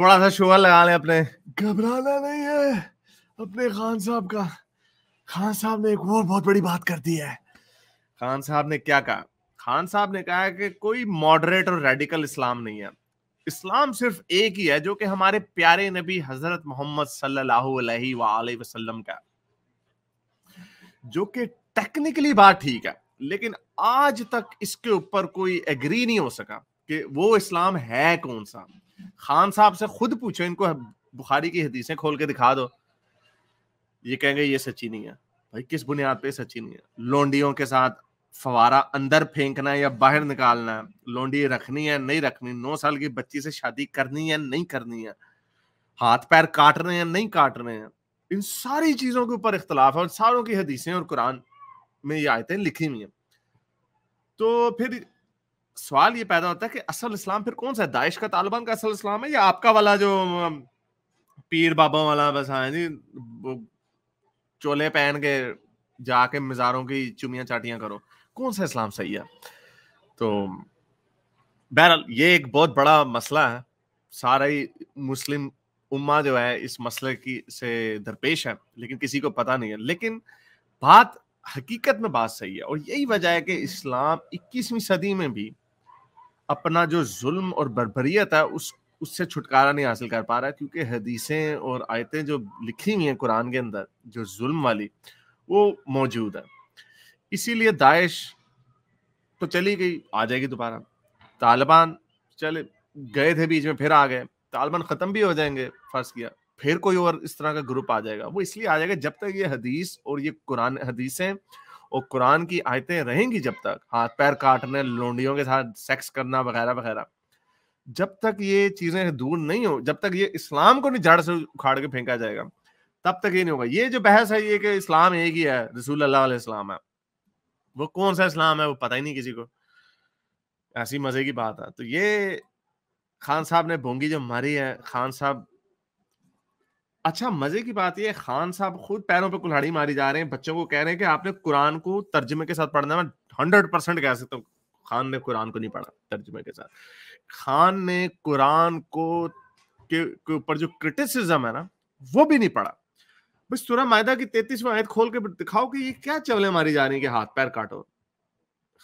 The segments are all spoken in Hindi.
थोड़ा सा शोर लगा ले अपने घबराना नहीं है अपने खान साहब का खान साहब ने एक और बहुत बड़ी बात कर दी है खान साहब ने क्या कहा खान साहब ने कहा कि कोई मॉडरेट और रेडिकल इस्लाम नहीं है इस्लाम सिर्फ एक ही है जो कि हमारे प्यारे नबी हजरत मोहम्मद सल्लल्लाहु अलैहि वसल्लम का जो कि टेक्निकली बात ठीक है लेकिन आज तक इसके ऊपर कोई एग्री नहीं हो सका कि वो इस्लाम है कौन सा खान साहब से खुद पूछो इनको बुखारी की हदीसें खोल के दिखा दो ये कहेंगे ये सच्ची नहीं है भाई किस बुनियाद पे सच्ची नहीं है लोंडियों के साथ फवारा अंदर फेंकना या बाहर निकालना है लोंडी रखनी है नहीं रखनी नौ साल की बच्ची से शादी करनी है नहीं करनी है हाथ पैर काट रहे हैं नहीं काट रहे हैं इन सारी चीजों के ऊपर इख्तलाफ है और सारों की हदीसें और कुरान में ये आयतें लिखी हुई हैं तो फिर सवाल ये पैदा होता है कि असल इस्लाम फिर कौन सा है दाइश का तालिबान का असल इस्लाम है या आपका वाला जो पीर बाबा वाला बस हाँ जी चोले पहन के जाके मज़ारों की चुमिया चाटियाँ करो कौन सा इस्लाम सही है तो बहरहाल ये एक बहुत बड़ा मसला है सारा ही मुस्लिम उम्मा जो है इस मसले की से दरपेश है लेकिन किसी को पता नहीं है लेकिन बात हकीकत में बात सही है और यही वजह है कि इस्लाम 21वीं सदी में भी अपना जो जुल्म और बरबरीत है उस उससे छुटकारा नहीं हासिल कर पा रहा क्योंकि हदीसें और आयतें जो लिखी हुई हैं कुरान के अंदर जो जुल्म वाली वो मौजूद है इसीलिए दाइश तो चली गई आ जाएगी दोबारा तालिबान चले गए थे बीच में फिर आ गए तालिबान ख़त्म भी हो जाएंगे फर्स्ट किया फिर कोई और इस तरह का ग्रुप आ जाएगा वो इसलिए आ जाएगा जब तक ये हदीस और ये कुरान हदीसें और कुरान की आयतें रहेंगी जब तक हाथ पैर काटने लोंडियों के साथ सेक्स करना वगैरह वगैरह जब तक ये चीजें दूर नहीं हो जब तक ये इस्लाम को नहीं जड़ से उखाड़ के फेंका जाएगा तब तक ये नहीं होगा ये जो बहस है ये कि इस्लाम एक ही है रसूल अल्लाह इस्लाम है वो कौन सा इस्लाम है वो पता ही नहीं किसी को ऐसी मजे की बात है तो ये खान साहब ने बोंगी जो मारी है खान साहब अच्छा मजे की बात ये खान साहब खुद पैरों पे कुल्हाड़ी मारी जा रहे हैं बच्चों को कह रहे हैं कि आपने कुरान को तर्जमे के साथ पढ़ना मैं हंड्रेड परसेंट कह सकता हूँ खान ने कुरान को नहीं पढ़ा तर्जमे के साथ खान ने कुरान को के ऊपर जो क्रिटिसिज्म है ना वो भी नहीं पढ़ा बस सूरह मायदा की तैतीसवीं आयत खोल के दिखाओ कि ये क्या चवले मारी जा रही है कि हाथ पैर काटो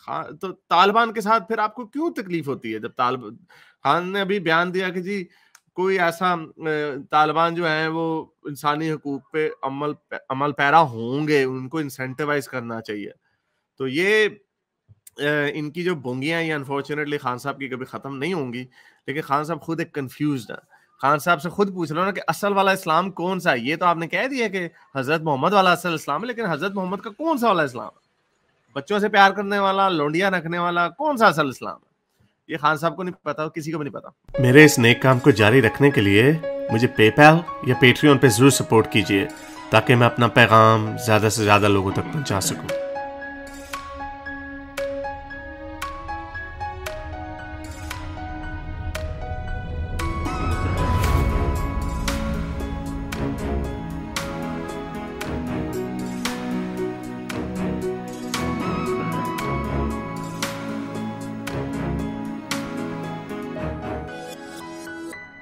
खान तो तालिबान के साथ फिर आपको क्यों तकलीफ होती है जब तालिबान खान ने अभी बयान दिया कि जी कोई ऐसा तालिबान जो है वो इंसानी हकूक पे अमल अमल पैरा होंगे उनको इंसेंटिवाइज करना चाहिए तो ये इनकी जो बोंगियाँ ये अनफॉर्चुनेटली खान साहब की कभी ख़त्म नहीं होंगी लेकिन खान साहब खुद एक कन्फ्यूज है खान साहब से खुद पूछ लो ना कि असल वाला इस्लाम कौन सा है ये तो आपने कह दिया कि हज़रत मोहम्मद वाला असल इस्लाम है लेकिन हज़रत मोहम्मद का कौन सा वाला इस्लाम बच्चों से प्यार करने वाला लोंडिया रखने वाला कौन सा असल इस्लाम ये खान साहब को नहीं पता किसी को भी नहीं पता मेरे इस नेक काम को जारी रखने के लिए मुझे पेपैल या पेट्रियन पे जरूर सपोर्ट कीजिए ताकि मैं अपना पैगाम ज़्यादा से ज़्यादा लोगों तक पहुंचा सकूं।